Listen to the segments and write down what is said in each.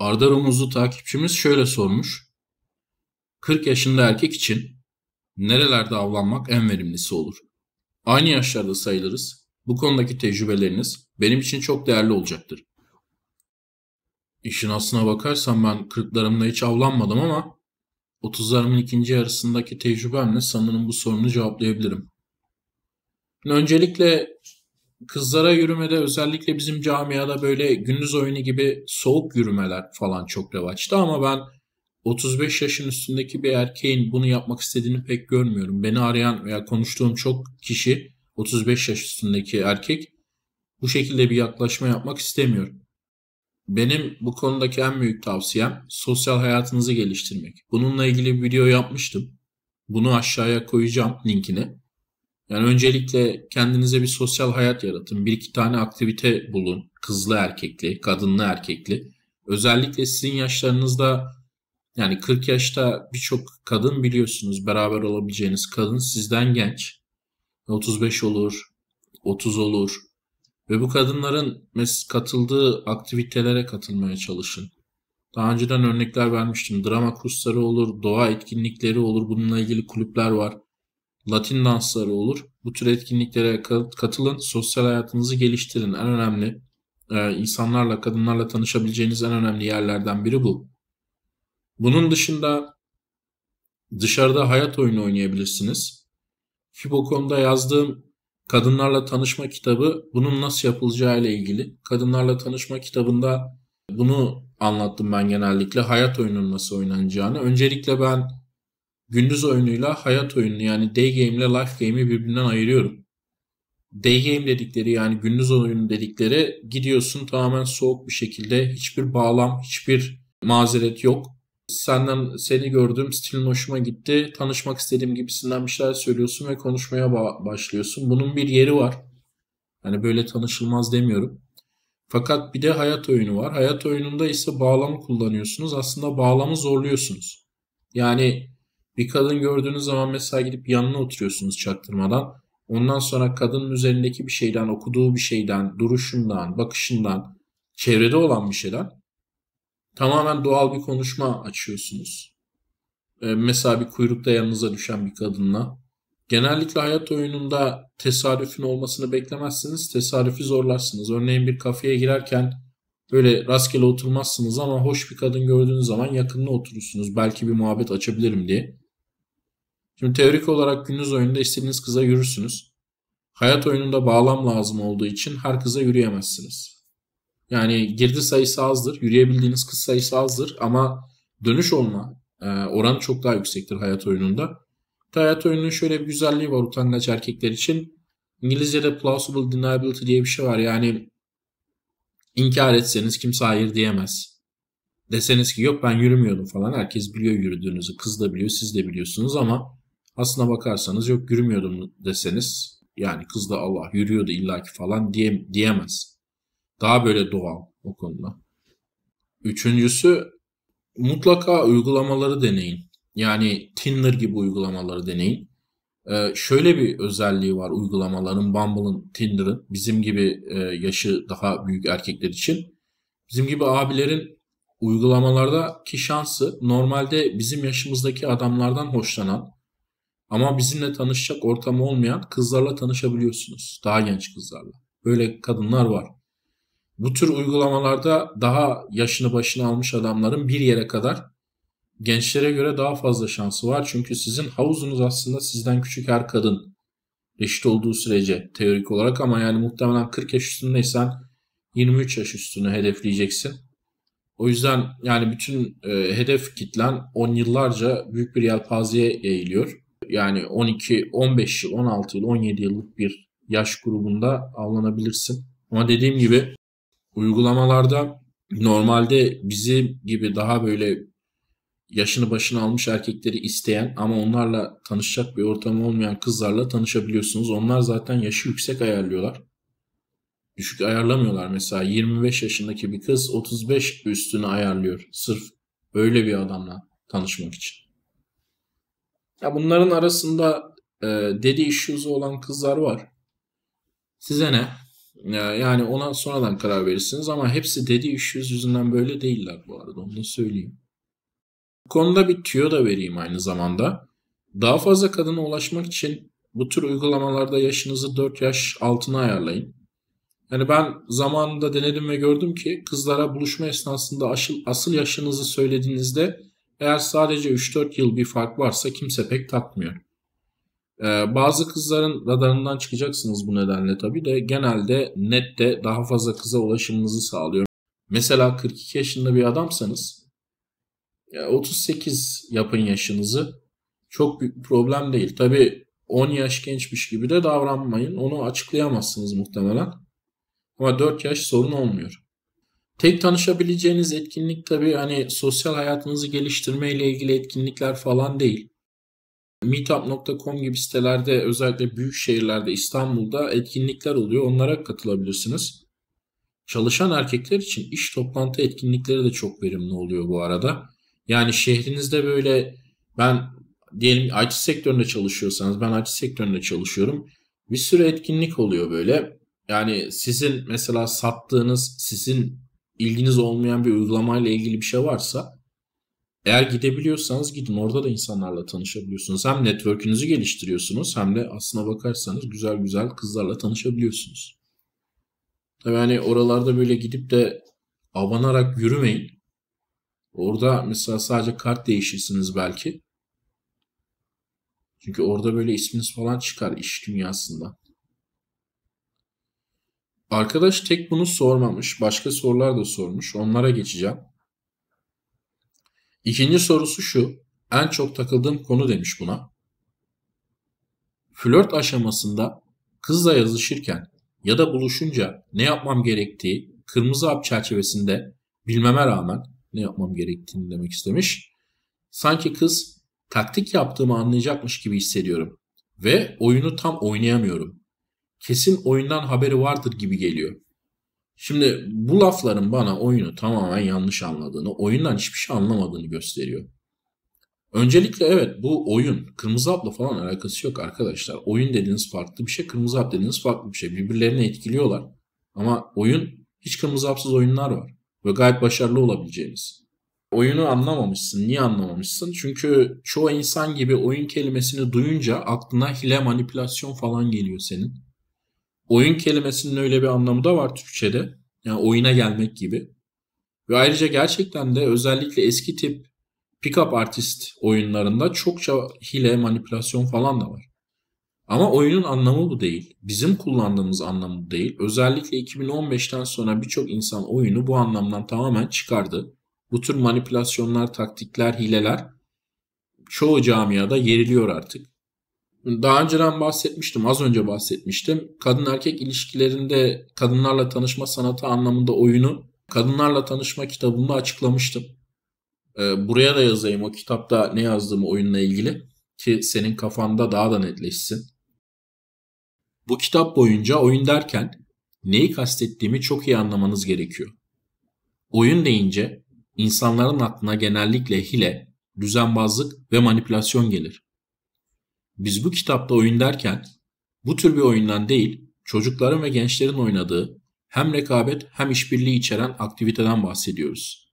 Arda Rumuzlu takipçimiz şöyle sormuş. 40 yaşında erkek için nerelerde avlanmak en verimlisi olur? Aynı yaşlarda sayılırız. Bu konudaki tecrübeleriniz benim için çok değerli olacaktır. İşin aslına bakarsan ben 40'larımda hiç avlanmadım ama 30'larımın ikinci yarısındaki tecrübemle sanırım bu sorunu cevaplayabilirim. Öncelikle kızlara yürümede özellikle bizim camiada böyle gündüz oyunu gibi soğuk yürümeler falan çok revaçta ama ben 35 yaşın üstündeki bir erkeğin bunu yapmak istediğini pek görmüyorum. Beni arayan veya konuştuğum çok kişi 35 yaş üstündeki erkek bu şekilde bir yaklaşma yapmak istemiyor. Benim bu konudaki en büyük tavsiyem sosyal hayatınızı geliştirmek. Bununla ilgili bir video yapmıştım. Bunu aşağıya koyacağım linkini. Yani öncelikle kendinize bir sosyal hayat yaratın. Bir iki tane aktivite bulun. Kızlı erkekli, kadınlı erkekli. Özellikle sizin yaşlarınızda yani 40 yaşta birçok kadın biliyorsunuz beraber olabileceğiniz kadın sizden genç. 35 olur, 30 olur. Ve bu kadınların katıldığı aktivitelere katılmaya çalışın. Daha önceden örnekler vermiştim. Drama kursları olur, doğa etkinlikleri olur. Bununla ilgili kulüpler var. Latin dansları olur. Bu tür etkinliklere katılın, sosyal hayatınızı geliştirin. En önemli e, insanlarla, kadınlarla tanışabileceğiniz en önemli yerlerden biri bu. Bunun dışında dışarıda hayat oyunu oynayabilirsiniz. Hipokon'da yazdığım Kadınlarla Tanışma kitabı bunun nasıl yapılacağı ile ilgili. Kadınlarla Tanışma kitabında bunu anlattım ben genellikle hayat oyununun nasıl oynanacağını. Öncelikle ben gündüz oyunuyla hayat oyunu yani day game ile life game'i birbirinden ayırıyorum. Day game dedikleri yani gündüz oyunu dedikleri gidiyorsun tamamen soğuk bir şekilde hiçbir bağlam, hiçbir mazeret yok. Senden seni gördüm, stilin hoşuma gitti, tanışmak istediğim gibisinden bir şeyler söylüyorsun ve konuşmaya ba- başlıyorsun. Bunun bir yeri var. Hani böyle tanışılmaz demiyorum. Fakat bir de hayat oyunu var. Hayat oyununda ise bağlamı kullanıyorsunuz. Aslında bağlamı zorluyorsunuz. Yani bir kadın gördüğünüz zaman mesela gidip yanına oturuyorsunuz çaktırmadan. Ondan sonra kadının üzerindeki bir şeyden, okuduğu bir şeyden, duruşundan, bakışından, çevrede olan bir şeyden tamamen doğal bir konuşma açıyorsunuz. Ee, mesela bir kuyrukta yanınıza düşen bir kadınla. Genellikle hayat oyununda tesadüfün olmasını beklemezsiniz, tesadüfü zorlarsınız. Örneğin bir kafeye girerken böyle rastgele oturmazsınız ama hoş bir kadın gördüğünüz zaman yakınına oturursunuz. Belki bir muhabbet açabilirim diye. Şimdi teorik olarak gündüz oyununda istediğiniz kıza yürürsünüz. Hayat oyununda bağlam lazım olduğu için her kıza yürüyemezsiniz. Yani girdi sayısı azdır, yürüyebildiğiniz kız sayısı azdır ama dönüş olma e, oranı çok daha yüksektir hayat oyununda. Hayat oyununun şöyle bir güzelliği var utangaç erkekler için. İngilizce'de plausible deniability diye bir şey var. Yani inkar etseniz kimse hayır diyemez. Deseniz ki yok ben yürümüyordum falan. Herkes biliyor yürüdüğünüzü. Kız da biliyor, siz de biliyorsunuz ama Aslına bakarsanız yok yürümüyordum deseniz yani kız da Allah yürüyordu illaki falan diye, diyemez. Daha böyle doğal o konuda. Üçüncüsü mutlaka uygulamaları deneyin. Yani Tinder gibi uygulamaları deneyin. Ee, şöyle bir özelliği var uygulamaların Bumble'ın, Tinder'ın bizim gibi e, yaşı daha büyük erkekler için. Bizim gibi abilerin uygulamalardaki şansı normalde bizim yaşımızdaki adamlardan hoşlanan ama bizimle tanışacak ortam olmayan kızlarla tanışabiliyorsunuz. Daha genç kızlarla. Böyle kadınlar var. Bu tür uygulamalarda daha yaşını başına almış adamların bir yere kadar gençlere göre daha fazla şansı var. Çünkü sizin havuzunuz aslında sizden küçük her kadın. Reşit olduğu sürece teorik olarak ama yani muhtemelen 40 yaş üstündeysen 23 yaş üstünü hedefleyeceksin. O yüzden yani bütün e, hedef kitlen 10 yıllarca büyük bir yelpazeye eğiliyor yani 12, 15 yıl, 16 yıl, 17 yıllık bir yaş grubunda avlanabilirsin. Ama dediğim gibi uygulamalarda normalde bizim gibi daha böyle yaşını başına almış erkekleri isteyen ama onlarla tanışacak bir ortam olmayan kızlarla tanışabiliyorsunuz. Onlar zaten yaşı yüksek ayarlıyorlar. Düşük ayarlamıyorlar mesela 25 yaşındaki bir kız 35 üstünü ayarlıyor sırf öyle bir adamla tanışmak için. Ya bunların arasında e, dedi issues olan kızlar var. Size ne? Yani ona sonradan karar verirsiniz ama hepsi dedi issues yüzünden böyle değiller bu arada onu da söyleyeyim. Bu konuda bir tüyo da vereyim aynı zamanda. Daha fazla kadına ulaşmak için bu tür uygulamalarda yaşınızı 4 yaş altına ayarlayın. Yani ben zamanında denedim ve gördüm ki kızlara buluşma esnasında asıl, asıl yaşınızı söylediğinizde eğer sadece 3-4 yıl bir fark varsa kimse pek takmıyor. Ee, bazı kızların radarından çıkacaksınız bu nedenle tabii de genelde net de daha fazla kıza ulaşımınızı sağlıyor. Mesela 42 yaşında bir adamsanız 38 yapın yaşınızı çok büyük bir problem değil. Tabii 10 yaş gençmiş gibi de davranmayın. Onu açıklayamazsınız muhtemelen. Ama 4 yaş sorun olmuyor. Tek tanışabileceğiniz etkinlik tabii hani sosyal hayatınızı geliştirmeyle ilgili etkinlikler falan değil. Meetup.com gibi sitelerde özellikle büyük şehirlerde İstanbul'da etkinlikler oluyor. Onlara katılabilirsiniz. Çalışan erkekler için iş toplantı etkinlikleri de çok verimli oluyor bu arada. Yani şehrinizde böyle ben diyelim IT sektöründe çalışıyorsanız ben IT sektöründe çalışıyorum. Bir sürü etkinlik oluyor böyle. Yani sizin mesela sattığınız, sizin ilginiz olmayan bir uygulamayla ilgili bir şey varsa eğer gidebiliyorsanız gidin. Orada da insanlarla tanışabiliyorsunuz. Hem network'ünüzü geliştiriyorsunuz hem de aslına bakarsanız güzel güzel kızlarla tanışabiliyorsunuz. Tabii hani oralarda böyle gidip de abanarak yürümeyin. Orada mesela sadece kart değişirsiniz belki. Çünkü orada böyle isminiz falan çıkar iş dünyasında. Arkadaş tek bunu sormamış. Başka sorular da sormuş. Onlara geçeceğim. İkinci sorusu şu. En çok takıldığım konu demiş buna. Flört aşamasında kızla yazışırken ya da buluşunca ne yapmam gerektiği kırmızı hap çerçevesinde bilmeme rağmen ne yapmam gerektiğini demek istemiş. Sanki kız taktik yaptığımı anlayacakmış gibi hissediyorum ve oyunu tam oynayamıyorum kesin oyundan haberi vardır gibi geliyor. Şimdi bu lafların bana oyunu tamamen yanlış anladığını, oyundan hiçbir şey anlamadığını gösteriyor. Öncelikle evet bu oyun. Kırmızı hapla falan alakası yok arkadaşlar. Oyun dediğiniz farklı bir şey, kırmızı hap dediğiniz farklı bir şey. Birbirlerini etkiliyorlar. Ama oyun, hiç kırmızı hapsız oyunlar var. Ve gayet başarılı olabileceğiniz. Oyunu anlamamışsın. Niye anlamamışsın? Çünkü çoğu insan gibi oyun kelimesini duyunca aklına hile manipülasyon falan geliyor senin oyun kelimesinin öyle bir anlamı da var Türkçe'de. Yani oyuna gelmek gibi. Ve ayrıca gerçekten de özellikle eski tip pickup artist oyunlarında çokça hile, manipülasyon falan da var. Ama oyunun anlamı bu değil. Bizim kullandığımız anlamı bu değil. Özellikle 2015'ten sonra birçok insan oyunu bu anlamdan tamamen çıkardı. Bu tür manipülasyonlar, taktikler, hileler çoğu camiada yeriliyor artık. Daha önceden bahsetmiştim, az önce bahsetmiştim. Kadın erkek ilişkilerinde kadınlarla tanışma sanatı anlamında oyunu kadınlarla tanışma kitabımda açıklamıştım. Ee, buraya da yazayım o kitapta ne yazdığımı oyunla ilgili ki senin kafanda daha da netleşsin. Bu kitap boyunca oyun derken neyi kastettiğimi çok iyi anlamanız gerekiyor. Oyun deyince insanların aklına genellikle hile, düzenbazlık ve manipülasyon gelir. Biz bu kitapta oyun derken bu tür bir oyundan değil, çocukların ve gençlerin oynadığı hem rekabet hem işbirliği içeren aktiviteden bahsediyoruz.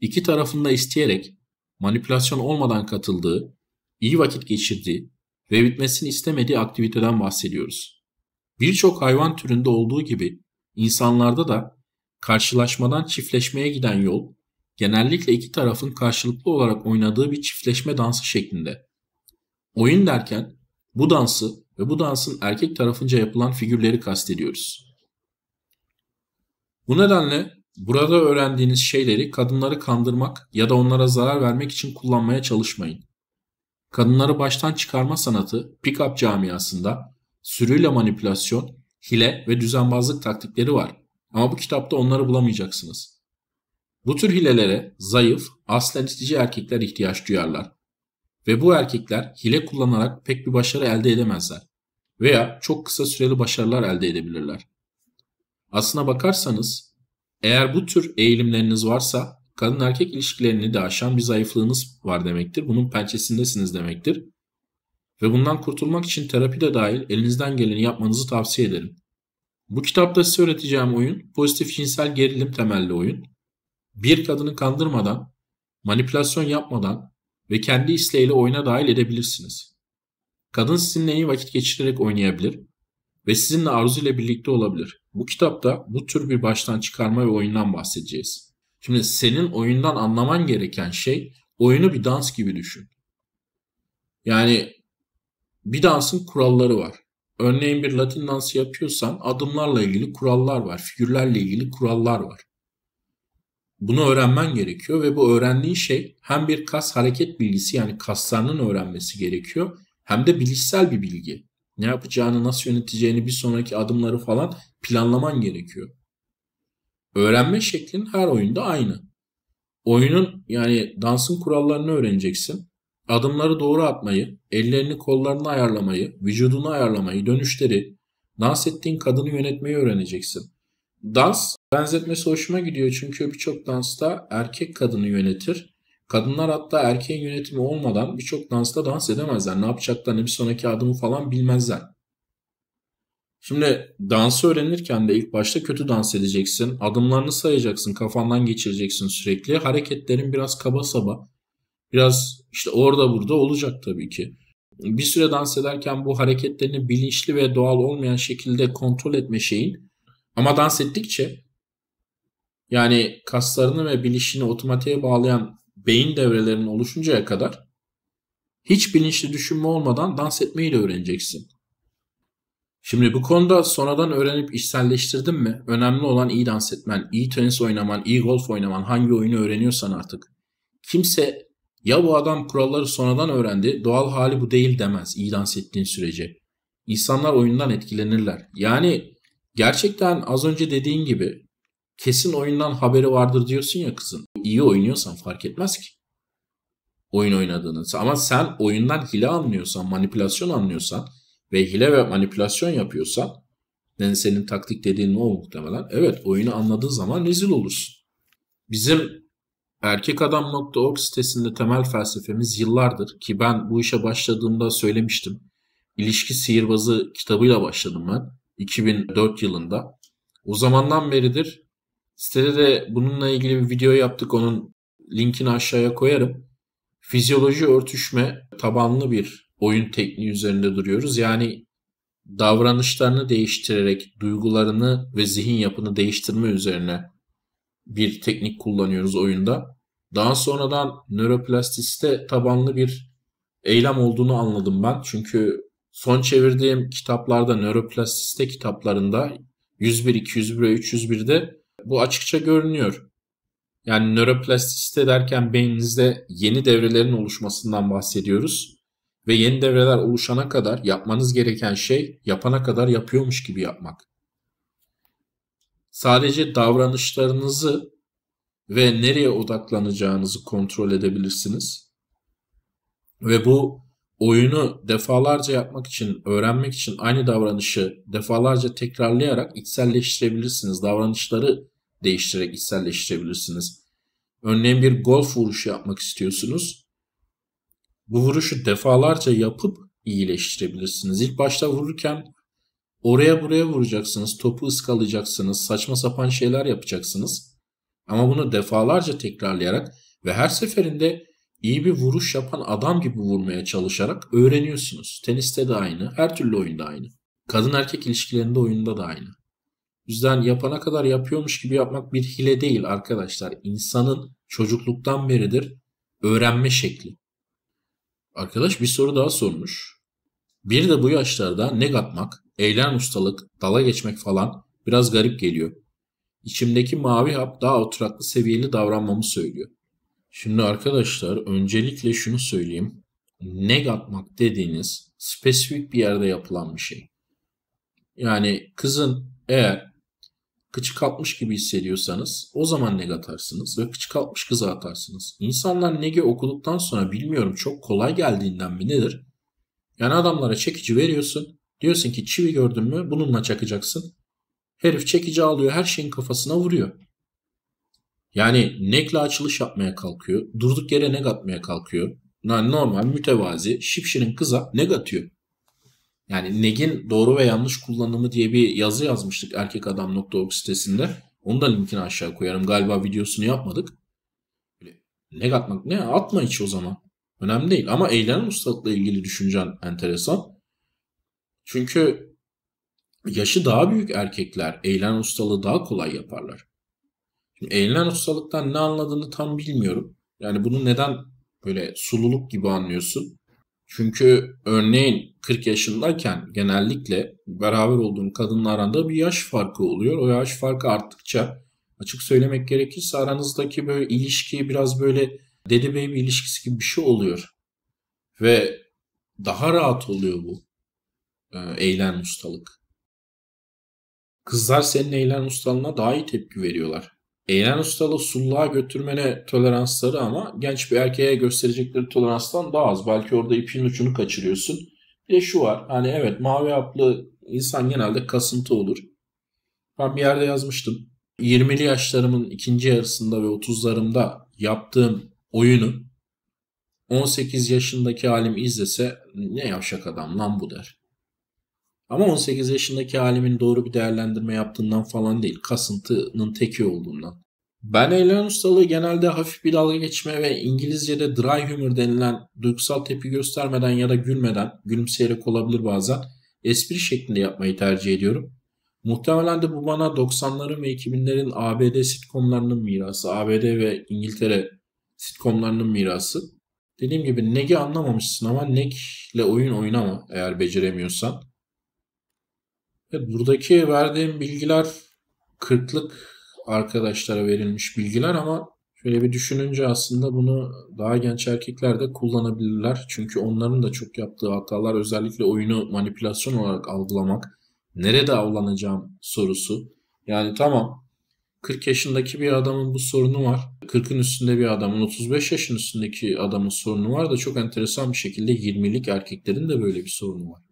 İki tarafında isteyerek, manipülasyon olmadan katıldığı, iyi vakit geçirdiği ve bitmesini istemediği aktiviteden bahsediyoruz. Birçok hayvan türünde olduğu gibi insanlarda da karşılaşmadan çiftleşmeye giden yol genellikle iki tarafın karşılıklı olarak oynadığı bir çiftleşme dansı şeklinde. Oyun derken bu dansı ve bu dansın erkek tarafınca yapılan figürleri kastediyoruz. Bu nedenle burada öğrendiğiniz şeyleri kadınları kandırmak ya da onlara zarar vermek için kullanmaya çalışmayın. Kadınları baştan çıkarma sanatı pick-up camiasında sürüyle manipülasyon, hile ve düzenbazlık taktikleri var ama bu kitapta onları bulamayacaksınız. Bu tür hilelere zayıf, aslen itici erkekler ihtiyaç duyarlar ve bu erkekler hile kullanarak pek bir başarı elde edemezler. Veya çok kısa süreli başarılar elde edebilirler. Aslına bakarsanız eğer bu tür eğilimleriniz varsa kadın erkek ilişkilerini de aşan bir zayıflığınız var demektir. Bunun pençesindesiniz demektir. Ve bundan kurtulmak için terapi de dahil elinizden geleni yapmanızı tavsiye ederim. Bu kitapta size öğreteceğim oyun pozitif cinsel gerilim temelli oyun. Bir kadını kandırmadan, manipülasyon yapmadan ve kendi isteğiyle oyuna dahil edebilirsiniz. Kadın sizinle iyi vakit geçirerek oynayabilir ve sizinle arzu ile birlikte olabilir. Bu kitapta bu tür bir baştan çıkarma ve oyundan bahsedeceğiz. Şimdi senin oyundan anlaman gereken şey oyunu bir dans gibi düşün. Yani bir dansın kuralları var. Örneğin bir Latin dansı yapıyorsan adımlarla ilgili kurallar var, figürlerle ilgili kurallar var. Bunu öğrenmen gerekiyor ve bu öğrendiğin şey hem bir kas hareket bilgisi yani kaslarının öğrenmesi gerekiyor hem de bilişsel bir bilgi. Ne yapacağını, nasıl yöneteceğini, bir sonraki adımları falan planlaman gerekiyor. Öğrenme şeklin her oyunda aynı. Oyunun yani dansın kurallarını öğreneceksin. Adımları doğru atmayı, ellerini kollarını ayarlamayı, vücudunu ayarlamayı, dönüşleri, dans ettiğin kadını yönetmeyi öğreneceksin. Dans benzetmesi hoşuma gidiyor çünkü birçok dansta erkek kadını yönetir. Kadınlar hatta erkeğin yönetimi olmadan birçok dansta dans edemezler. Ne yapacaklarını bir sonraki adımı falan bilmezler. Şimdi dansı öğrenirken de ilk başta kötü dans edeceksin. Adımlarını sayacaksın, kafandan geçireceksin sürekli. Hareketlerin biraz kaba saba, biraz işte orada burada olacak tabii ki. Bir süre dans ederken bu hareketlerini bilinçli ve doğal olmayan şekilde kontrol etme şeyin ama dans ettikçe yani kaslarını ve bilişini otomatiğe bağlayan beyin devrelerinin oluşuncaya kadar hiç bilinçli düşünme olmadan dans etmeyi de öğreneceksin. Şimdi bu konuda sonradan öğrenip içselleştirdin mi? Önemli olan iyi dans etmen, iyi tenis oynaman, iyi golf oynaman, hangi oyunu öğreniyorsan artık. Kimse ya bu adam kuralları sonradan öğrendi, doğal hali bu değil demez iyi dans ettiğin sürece. İnsanlar oyundan etkilenirler. Yani Gerçekten az önce dediğin gibi kesin oyundan haberi vardır diyorsun ya kızın. İyi oynuyorsan fark etmez ki. Oyun oynadığını. Ama sen oyundan hile anlıyorsan, manipülasyon anlıyorsan ve hile ve manipülasyon yapıyorsan yani senin taktik dediğin ne o muhtemelen? Evet oyunu anladığın zaman rezil olursun. Bizim erkekadam.org sitesinde temel felsefemiz yıllardır ki ben bu işe başladığımda söylemiştim. İlişki sihirbazı kitabıyla başladım ben. 2004 yılında. O zamandan beridir sitede de bununla ilgili bir video yaptık. Onun linkini aşağıya koyarım. Fizyoloji örtüşme tabanlı bir oyun tekniği üzerinde duruyoruz. Yani davranışlarını değiştirerek duygularını ve zihin yapını değiştirme üzerine bir teknik kullanıyoruz oyunda. Daha sonradan nöroplastisite tabanlı bir eylem olduğunu anladım ben. Çünkü Son çevirdiğim kitaplarda, Nöroplastiste kitaplarında 101, 201 ve 301'de bu açıkça görünüyor. Yani Nöroplastiste derken beyninizde yeni devrelerin oluşmasından bahsediyoruz. Ve yeni devreler oluşana kadar yapmanız gereken şey yapana kadar yapıyormuş gibi yapmak. Sadece davranışlarınızı ve nereye odaklanacağınızı kontrol edebilirsiniz. Ve bu oyunu defalarca yapmak için, öğrenmek için aynı davranışı defalarca tekrarlayarak içselleştirebilirsiniz. Davranışları değiştirerek içselleştirebilirsiniz. Örneğin bir golf vuruşu yapmak istiyorsunuz. Bu vuruşu defalarca yapıp iyileştirebilirsiniz. İlk başta vururken oraya buraya vuracaksınız, topu ıskalayacaksınız, saçma sapan şeyler yapacaksınız. Ama bunu defalarca tekrarlayarak ve her seferinde iyi bir vuruş yapan adam gibi vurmaya çalışarak öğreniyorsunuz. Teniste de aynı, her türlü oyunda aynı. Kadın erkek ilişkilerinde oyunda da aynı. Yüzden yapana kadar yapıyormuş gibi yapmak bir hile değil arkadaşlar. İnsanın çocukluktan beridir öğrenme şekli. Arkadaş bir soru daha sormuş. Bir de bu yaşlarda ne atmak, eğlen ustalık, dala geçmek falan biraz garip geliyor. İçimdeki mavi hap daha oturaklı seviyeli davranmamı söylüyor. Şimdi arkadaşlar öncelikle şunu söyleyeyim. Neg atmak dediğiniz spesifik bir yerde yapılan bir şey. Yani kızın eğer kıçı kalkmış gibi hissediyorsanız o zaman neg atarsınız ve kıçı kalkmış kıza atarsınız. İnsanlar nege okuduktan sonra bilmiyorum çok kolay geldiğinden mi nedir? Yani adamlara çekici veriyorsun. Diyorsun ki çivi gördün mü bununla çakacaksın. Herif çekici alıyor her şeyin kafasına vuruyor. Yani nekle açılış yapmaya kalkıyor. Durduk yere neg atmaya kalkıyor. Yani normal mütevazi şipşirin kıza neg atıyor. Yani negin doğru ve yanlış kullanımı diye bir yazı yazmıştık erkekadam.org sitesinde. Onu da linkini aşağı koyarım. Galiba videosunu yapmadık. Neg atmak ne? Atma hiç o zaman. Önemli değil. Ama eylem ustalıkla ilgili düşüncen enteresan. Çünkü yaşı daha büyük erkekler eylem ustalığı daha kolay yaparlar. Eğlenen ustalıktan ne anladığını tam bilmiyorum. Yani bunu neden böyle sululuk gibi anlıyorsun? Çünkü örneğin 40 yaşındayken genellikle beraber olduğun kadınla aranda bir yaş farkı oluyor. O yaş farkı arttıkça açık söylemek gerekirse aranızdaki böyle ilişki biraz böyle dedi baby ilişkisi gibi bir şey oluyor. Ve daha rahat oluyor bu e, eğlen ustalık. Kızlar senin eğlen ustalığına daha iyi tepki veriyorlar eğlenen ustalığı sulluğa götürmene toleransları ama genç bir erkeğe gösterecekleri toleranstan daha az. Belki orada ipin ucunu kaçırıyorsun. Bir de şu var hani evet mavi haplı insan genelde kasıntı olur. Ben bir yerde yazmıştım. 20'li yaşlarımın ikinci yarısında ve 30'larımda yaptığım oyunu 18 yaşındaki halimi izlese ne yavşak adam lan bu der. Ama 18 yaşındaki halimin doğru bir değerlendirme yaptığından falan değil. Kasıntının teki olduğundan. Ben eğlenen ustalığı genelde hafif bir dalga geçme ve İngilizce'de dry humor denilen duygusal tepki göstermeden ya da gülmeden, gülümseyerek olabilir bazen, espri şeklinde yapmayı tercih ediyorum. Muhtemelen de bu bana 90'ların ve 2000'lerin ABD sitcomlarının mirası, ABD ve İngiltere sitcomlarının mirası. Dediğim gibi negi anlamamışsın ama nekle oyun oynama eğer beceremiyorsan. Buradaki verdiğim bilgiler kırklık arkadaşlara verilmiş bilgiler ama şöyle bir düşününce aslında bunu daha genç erkekler de kullanabilirler. Çünkü onların da çok yaptığı hatalar özellikle oyunu manipülasyon olarak algılamak. Nerede avlanacağım sorusu. Yani tamam 40 yaşındaki bir adamın bu sorunu var. 40'ın üstünde bir adamın 35 yaşın üstündeki adamın sorunu var da çok enteresan bir şekilde 20'lik erkeklerin de böyle bir sorunu var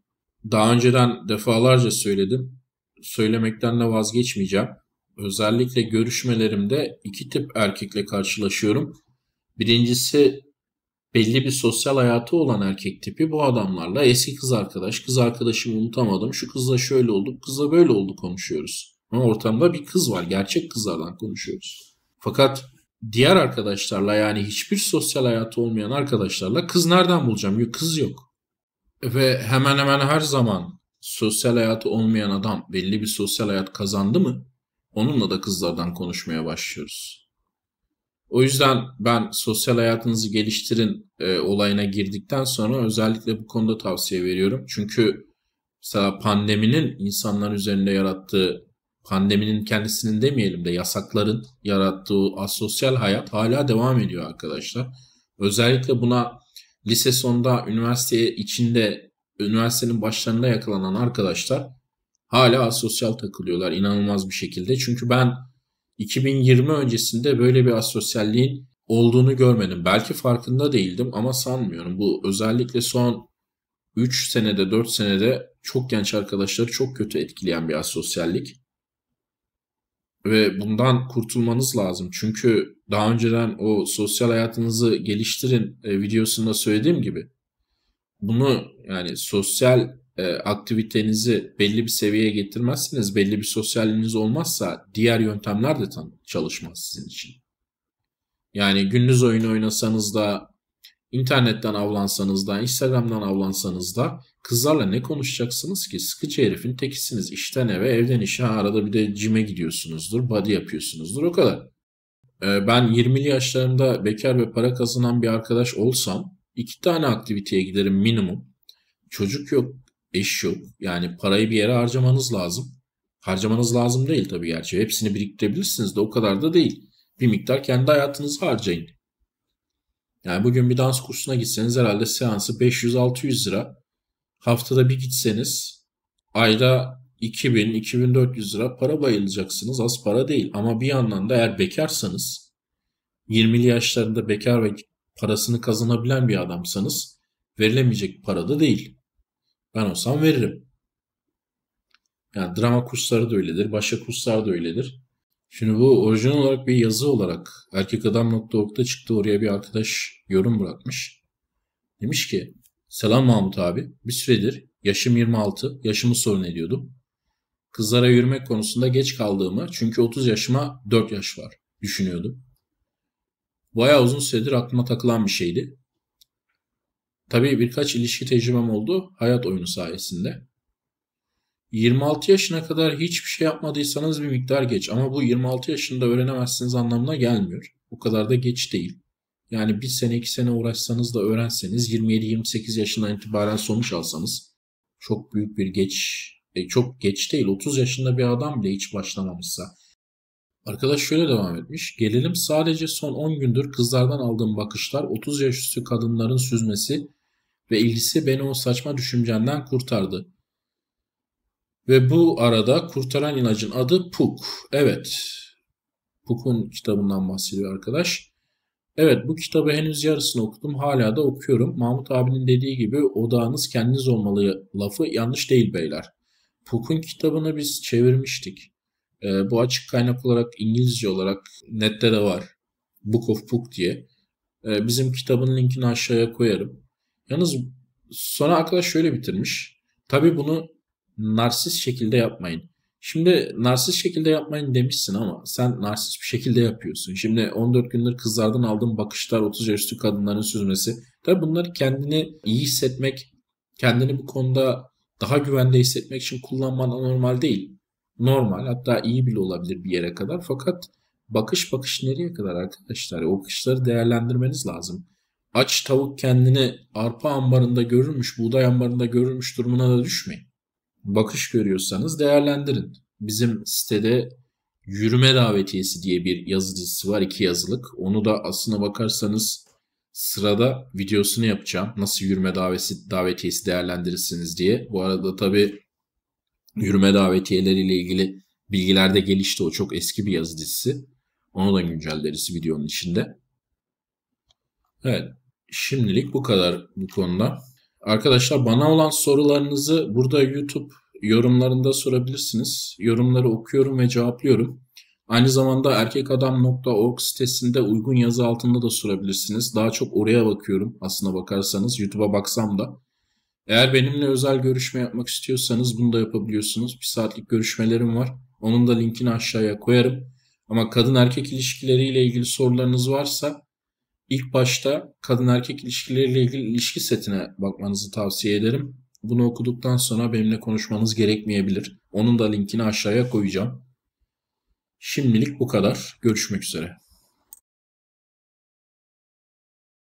daha önceden defalarca söyledim. Söylemekten de vazgeçmeyeceğim. Özellikle görüşmelerimde iki tip erkekle karşılaşıyorum. Birincisi belli bir sosyal hayatı olan erkek tipi bu adamlarla eski kız arkadaş, kız arkadaşımı unutamadım, şu kızla şöyle oldu, kızla böyle oldu konuşuyoruz. Ama ortamda bir kız var, gerçek kızlardan konuşuyoruz. Fakat diğer arkadaşlarla yani hiçbir sosyal hayatı olmayan arkadaşlarla kız nereden bulacağım? Yok, kız yok. Ve hemen hemen her zaman sosyal hayatı olmayan adam belli bir sosyal hayat kazandı mı onunla da kızlardan konuşmaya başlıyoruz. O yüzden ben sosyal hayatınızı geliştirin e, olayına girdikten sonra özellikle bu konuda tavsiye veriyorum. Çünkü mesela pandeminin insanlar üzerinde yarattığı, pandeminin kendisinin demeyelim de yasakların yarattığı asosyal hayat hala devam ediyor arkadaşlar. Özellikle buna lise sonunda üniversiteye içinde üniversitenin başlarında yakalanan arkadaşlar hala asosyal takılıyorlar inanılmaz bir şekilde. Çünkü ben 2020 öncesinde böyle bir asosyalliğin olduğunu görmedim. Belki farkında değildim ama sanmıyorum. Bu özellikle son 3 senede 4 senede çok genç arkadaşları çok kötü etkileyen bir asosyallik. Ve bundan kurtulmanız lazım. Çünkü daha önceden o sosyal hayatınızı geliştirin e, videosunda söylediğim gibi bunu yani sosyal e, aktivitenizi belli bir seviyeye getirmezseniz belli bir sosyalliğiniz olmazsa diğer yöntemler de tam çalışmaz sizin için. Yani gündüz oyun oynasanız da internetten avlansanız da Instagram'dan avlansanız da kızlarla ne konuşacaksınız ki? Sıkıcı herifin tekisiniz. İşten eve, evden işe arada bir de cime gidiyorsunuzdur, body yapıyorsunuzdur o kadar. Ee, ben 20'li yaşlarımda bekar ve para kazanan bir arkadaş olsam iki tane aktiviteye giderim minimum. Çocuk yok, eş yok. Yani parayı bir yere harcamanız lazım. Harcamanız lazım değil tabii gerçi. Hepsini biriktirebilirsiniz de o kadar da değil. Bir miktar kendi hayatınızı harcayın. Yani bugün bir dans kursuna gitseniz herhalde seansı 500-600 lira. Haftada bir gitseniz ayda 2000-2400 lira para bayılacaksınız. Az para değil ama bir yandan da eğer bekarsanız 20'li yaşlarında bekar ve parasını kazanabilen bir adamsanız verilemeyecek para da değil. Ben olsam veririm. Yani drama kursları da öyledir, başka kurslar da öyledir. Şimdi bu orijinal olarak bir yazı olarak erkekadam.org'da çıktı. Oraya bir arkadaş yorum bırakmış. Demiş ki Selam Mahmut abi. Bir süredir yaşım 26, yaşımı sorun ediyordum kızlara yürümek konusunda geç kaldığımı çünkü 30 yaşıma 4 yaş var düşünüyordum. Bayağı uzun süredir aklıma takılan bir şeydi. Tabii birkaç ilişki tecrübem oldu hayat oyunu sayesinde. 26 yaşına kadar hiçbir şey yapmadıysanız bir miktar geç ama bu 26 yaşında öğrenemezsiniz anlamına gelmiyor. O kadar da geç değil. Yani bir sene iki sene uğraşsanız da öğrenseniz 27-28 yaşından itibaren sonuç alsanız çok büyük bir geç e, çok geç değil. 30 yaşında bir adam bile hiç başlamamışsa. Arkadaş şöyle devam etmiş. Gelelim sadece son 10 gündür kızlardan aldığım bakışlar 30 yaş üstü kadınların süzmesi ve ilgisi beni o saçma düşüncenden kurtardı. Ve bu arada kurtaran ilacın adı Puk. Evet. Puk'un kitabından bahsediyor arkadaş. Evet bu kitabı henüz yarısını okudum. Hala da okuyorum. Mahmut abinin dediği gibi odağınız kendiniz olmalı lafı yanlış değil beyler. Pook'un kitabını biz çevirmiştik. E, bu açık kaynak olarak İngilizce olarak nette de var. Book of Pook diye. E, bizim kitabın linkini aşağıya koyarım. Yalnız sonra arkadaş şöyle bitirmiş. Tabii bunu narsis şekilde yapmayın. Şimdi narsis şekilde yapmayın demişsin ama sen narsis bir şekilde yapıyorsun. Şimdi 14 gündür kızlardan aldığın bakışlar, 30 yaş üstü kadınların süzmesi. Tabii bunları kendini iyi hissetmek, kendini bu konuda daha güvende hissetmek için kullanman anormal değil. Normal hatta iyi bile olabilir bir yere kadar fakat bakış bakış nereye kadar arkadaşlar? O bakışları değerlendirmeniz lazım. Aç tavuk kendini arpa ambarında görürmüş, buğday ambarında görürmüş durumuna da düşmeyin. Bakış görüyorsanız değerlendirin. Bizim sitede Yürüme Davetiyesi diye bir yazı dizisi var. iki yazılık. Onu da aslına bakarsanız sırada videosunu yapacağım. Nasıl yürüme davesi, davetiyesi değerlendirirsiniz diye. Bu arada tabii yürüme davetiyeleriyle ilgili bilgilerde gelişti. O çok eski bir yazı dizisi. Onu da güncelleriz videonun içinde. Evet. Şimdilik bu kadar bu konuda. Arkadaşlar bana olan sorularınızı burada YouTube yorumlarında sorabilirsiniz. Yorumları okuyorum ve cevaplıyorum. Aynı zamanda erkekadam.org sitesinde uygun yazı altında da sorabilirsiniz. Daha çok oraya bakıyorum aslına bakarsanız. YouTube'a baksam da. Eğer benimle özel görüşme yapmak istiyorsanız bunu da yapabiliyorsunuz. Bir saatlik görüşmelerim var. Onun da linkini aşağıya koyarım. Ama kadın erkek ilişkileriyle ilgili sorularınız varsa ilk başta kadın erkek ilişkileriyle ilgili ilişki setine bakmanızı tavsiye ederim. Bunu okuduktan sonra benimle konuşmanız gerekmeyebilir. Onun da linkini aşağıya koyacağım. Şimdilik bu kadar. Görüşmek üzere.